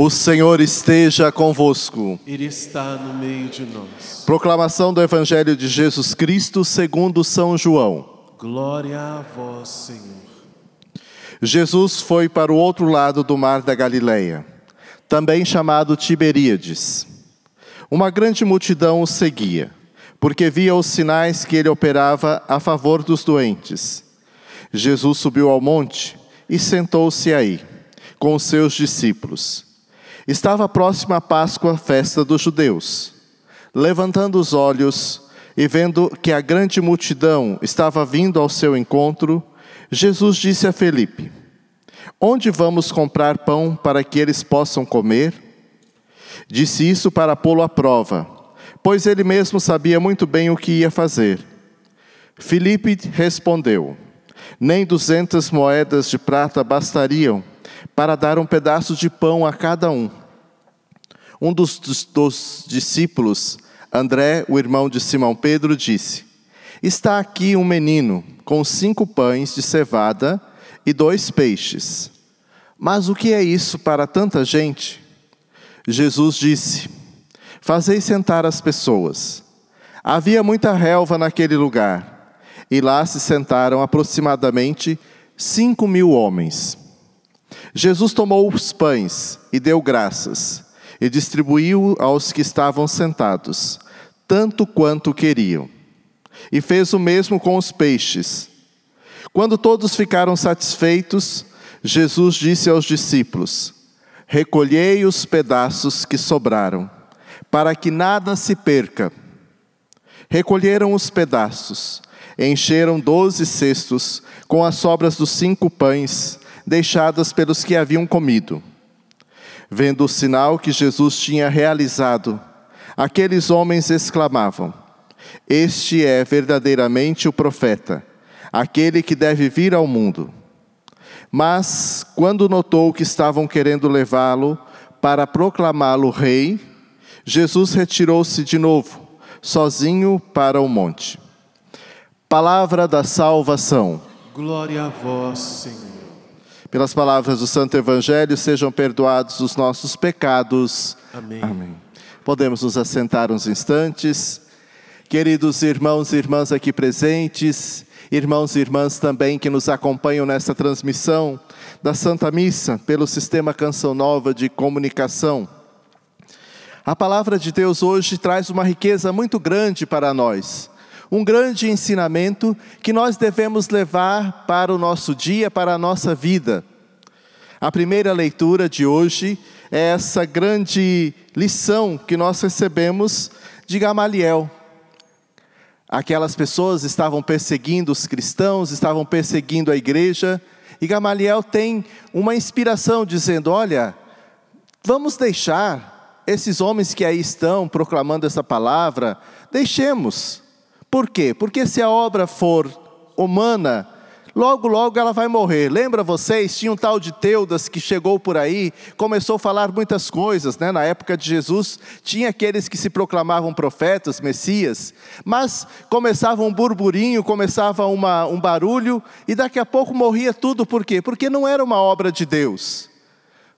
O Senhor esteja convosco. Ele está no meio de nós. Proclamação do Evangelho de Jesus Cristo segundo São João. Glória a vós, Senhor. Jesus foi para o outro lado do mar da Galileia, também chamado Tiberíades. Uma grande multidão o seguia, porque via os sinais que ele operava a favor dos doentes. Jesus subiu ao monte e sentou-se aí, com os seus discípulos. Estava próxima a Páscoa, festa dos judeus. Levantando os olhos e vendo que a grande multidão estava vindo ao seu encontro, Jesus disse a Felipe: Onde vamos comprar pão para que eles possam comer? Disse isso para pô-lo à prova, pois ele mesmo sabia muito bem o que ia fazer. Felipe respondeu: Nem duzentas moedas de prata bastariam para dar um pedaço de pão a cada um. Um dos, dos, dos discípulos, André, o irmão de Simão Pedro, disse: Está aqui um menino com cinco pães de cevada e dois peixes. Mas o que é isso para tanta gente? Jesus disse: Fazei sentar as pessoas. Havia muita relva naquele lugar, e lá se sentaram aproximadamente cinco mil homens. Jesus tomou os pães e deu graças e distribuiu aos que estavam sentados, tanto quanto queriam. E fez o mesmo com os peixes. Quando todos ficaram satisfeitos, Jesus disse aos discípulos: Recolhei os pedaços que sobraram, para que nada se perca. Recolheram os pedaços, encheram doze cestos com as sobras dos cinco pães deixadas pelos que haviam comido. Vendo o sinal que Jesus tinha realizado, aqueles homens exclamavam: Este é verdadeiramente o profeta, aquele que deve vir ao mundo. Mas, quando notou que estavam querendo levá-lo para proclamá-lo rei, Jesus retirou-se de novo, sozinho para o monte. Palavra da salvação. Glória a vós, Senhor. Pelas palavras do Santo Evangelho, sejam perdoados os nossos pecados. Amém. Amém. Podemos nos assentar uns instantes. Queridos irmãos e irmãs aqui presentes, irmãos e irmãs também que nos acompanham nesta transmissão da Santa Missa pelo sistema Canção Nova de comunicação. A palavra de Deus hoje traz uma riqueza muito grande para nós um grande ensinamento que nós devemos levar para o nosso dia, para a nossa vida. A primeira leitura de hoje é essa grande lição que nós recebemos de Gamaliel. Aquelas pessoas estavam perseguindo os cristãos, estavam perseguindo a igreja, e Gamaliel tem uma inspiração dizendo: olha, vamos deixar esses homens que aí estão proclamando essa palavra, deixemos por quê? Porque se a obra for humana, logo, logo ela vai morrer. Lembra vocês? Tinha um tal de Teudas que chegou por aí, começou a falar muitas coisas, né? Na época de Jesus, tinha aqueles que se proclamavam profetas, messias, mas começava um burburinho, começava uma, um barulho, e daqui a pouco morria tudo, por quê? Porque não era uma obra de Deus,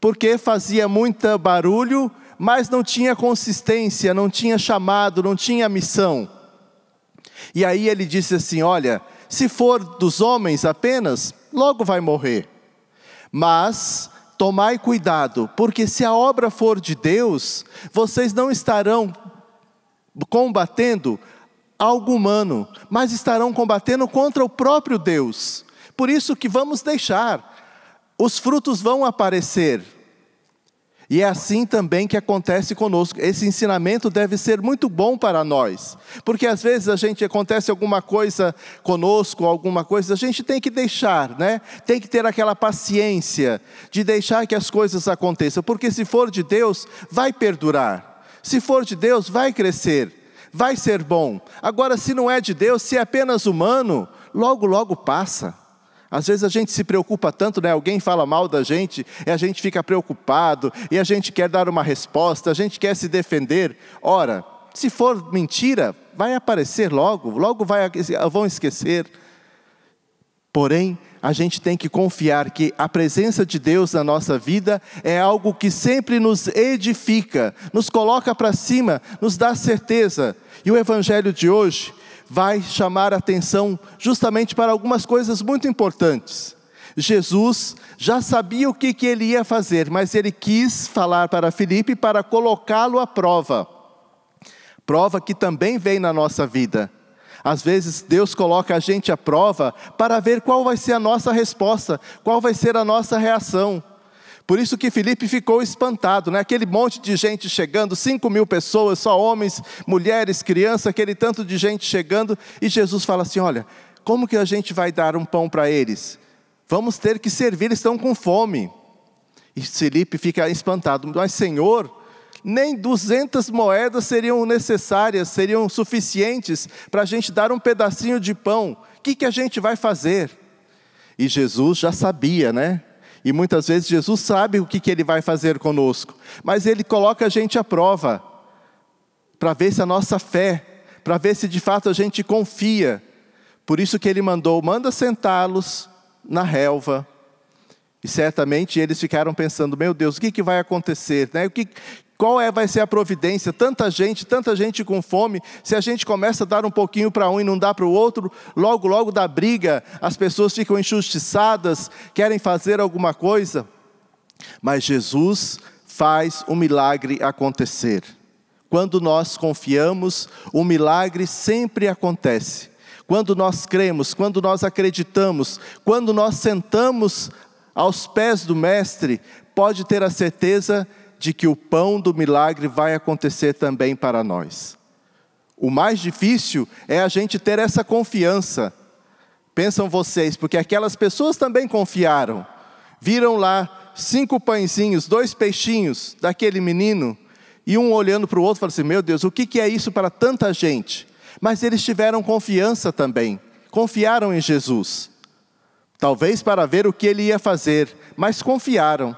porque fazia muito barulho, mas não tinha consistência, não tinha chamado, não tinha missão. E aí ele disse assim: Olha, se for dos homens apenas, logo vai morrer. Mas tomai cuidado, porque se a obra for de Deus, vocês não estarão combatendo algo humano, mas estarão combatendo contra o próprio Deus. Por isso que vamos deixar, os frutos vão aparecer, e é assim também que acontece conosco. Esse ensinamento deve ser muito bom para nós, porque às vezes a gente acontece alguma coisa conosco, alguma coisa, a gente tem que deixar, né? Tem que ter aquela paciência de deixar que as coisas aconteçam, porque se for de Deus, vai perdurar. Se for de Deus, vai crescer, vai ser bom. Agora, se não é de Deus, se é apenas humano, logo logo passa. Às vezes a gente se preocupa tanto, né? Alguém fala mal da gente, e a gente fica preocupado, e a gente quer dar uma resposta, a gente quer se defender. Ora, se for mentira, vai aparecer logo, logo vai, vão esquecer. Porém, a gente tem que confiar que a presença de Deus na nossa vida é algo que sempre nos edifica, nos coloca para cima, nos dá certeza. E o Evangelho de hoje vai chamar atenção justamente para algumas coisas muito importantes. Jesus já sabia o que, que ele ia fazer, mas ele quis falar para Filipe para colocá-lo à prova. Prova que também vem na nossa vida. Às vezes Deus coloca a gente à prova para ver qual vai ser a nossa resposta, qual vai ser a nossa reação. Por isso que Felipe ficou espantado, né? aquele monte de gente chegando, 5 mil pessoas, só homens, mulheres, crianças, aquele tanto de gente chegando, e Jesus fala assim: olha, como que a gente vai dar um pão para eles? Vamos ter que servir, eles estão com fome. E Felipe fica espantado, mas Senhor, nem 200 moedas seriam necessárias, seriam suficientes para a gente dar um pedacinho de pão. O que, que a gente vai fazer? E Jesus já sabia, né? E muitas vezes Jesus sabe o que, que ele vai fazer conosco, mas ele coloca a gente à prova, para ver se a nossa fé, para ver se de fato a gente confia. Por isso que ele mandou: manda sentá-los na relva. E certamente eles ficaram pensando: meu Deus, o que, que vai acontecer? Né? O que, qual é, vai ser a providência? Tanta gente, tanta gente com fome. Se a gente começa a dar um pouquinho para um e não dá para o outro, logo, logo da briga. As pessoas ficam injustiçadas, querem fazer alguma coisa. Mas Jesus faz o milagre acontecer. Quando nós confiamos, o milagre sempre acontece. Quando nós cremos, quando nós acreditamos, quando nós sentamos aos pés do Mestre, pode ter a certeza que de que o pão do milagre vai acontecer também para nós. O mais difícil é a gente ter essa confiança. Pensam vocês, porque aquelas pessoas também confiaram. Viram lá cinco pãezinhos, dois peixinhos daquele menino, e um olhando para o outro, falando assim: Meu Deus, o que é isso para tanta gente? Mas eles tiveram confiança também, confiaram em Jesus. Talvez para ver o que ele ia fazer, mas confiaram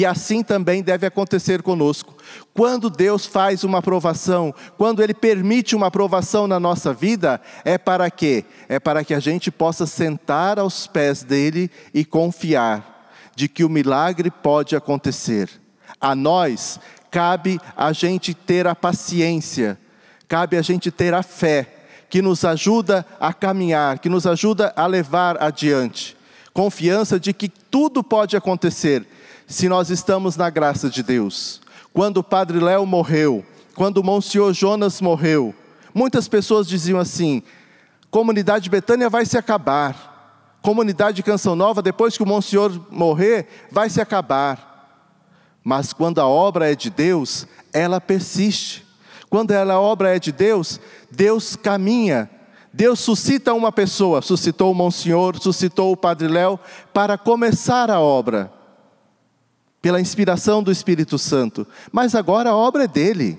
e assim também deve acontecer conosco. Quando Deus faz uma aprovação, quando Ele permite uma aprovação na nossa vida, é para quê? É para que a gente possa sentar aos pés dele e confiar de que o milagre pode acontecer. A nós cabe a gente ter a paciência, cabe a gente ter a fé que nos ajuda a caminhar, que nos ajuda a levar adiante. Confiança de que tudo pode acontecer se nós estamos na graça de Deus. Quando o padre Léo morreu, quando o Monsenhor Jonas morreu, muitas pessoas diziam assim: comunidade Betânia vai se acabar. Comunidade Canção Nova, depois que o Monsenhor morrer, vai se acabar. Mas quando a obra é de Deus, ela persiste. Quando ela, a obra é de Deus, Deus caminha. Deus suscita uma pessoa, suscitou o Monsenhor, suscitou o Padre Léo, para começar a obra pela inspiração do Espírito Santo, mas agora a obra é dele.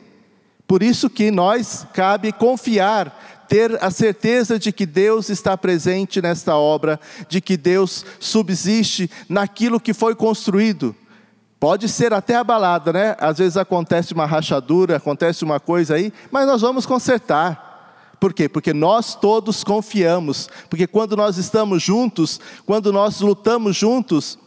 Por isso que nós cabe confiar, ter a certeza de que Deus está presente nesta obra, de que Deus subsiste naquilo que foi construído. Pode ser até abalada, né? Às vezes acontece uma rachadura, acontece uma coisa aí, mas nós vamos consertar. Por quê? Porque nós todos confiamos. Porque quando nós estamos juntos, quando nós lutamos juntos,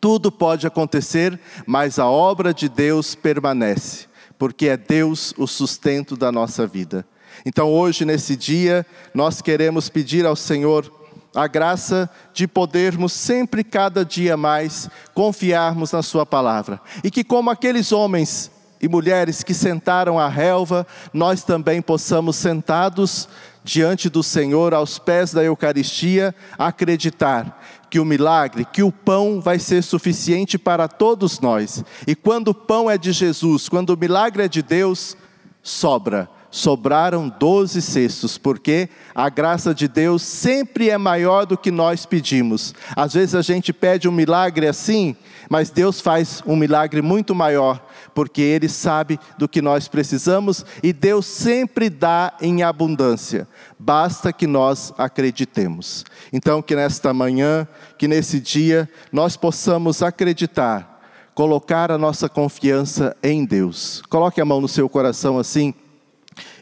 tudo pode acontecer, mas a obra de Deus permanece, porque é Deus o sustento da nossa vida. Então, hoje, nesse dia, nós queremos pedir ao Senhor a graça de podermos sempre, cada dia mais, confiarmos na Sua palavra. E que, como aqueles homens e mulheres que sentaram a relva, nós também possamos, sentados diante do Senhor, aos pés da Eucaristia, acreditar que o milagre, que o pão vai ser suficiente para todos nós. E quando o pão é de Jesus, quando o milagre é de Deus, sobra sobraram doze cestos, porque a graça de Deus sempre é maior do que nós pedimos. Às vezes a gente pede um milagre assim, mas Deus faz um milagre muito maior, porque Ele sabe do que nós precisamos e Deus sempre dá em abundância, basta que nós acreditemos. Então, que nesta manhã, que nesse dia, nós possamos acreditar. Colocar a nossa confiança em Deus. Coloque a mão no seu coração assim.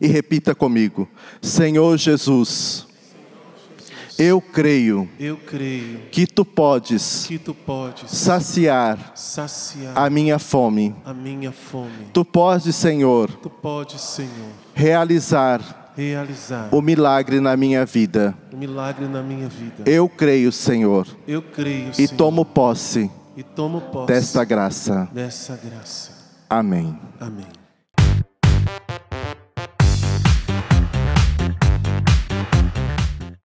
E repita comigo: Senhor Jesus, eu creio, eu creio que tu podes, que tu podes saciar, saciar a, minha fome. a minha fome. Tu podes, Senhor, tu podes, Senhor, realizar realizar o milagre na minha vida. O milagre na minha vida. Eu creio, Senhor. Eu creio, Senhor. E tomo posse. E tomo posse desta graça. Dessa graça. Amém. Amém.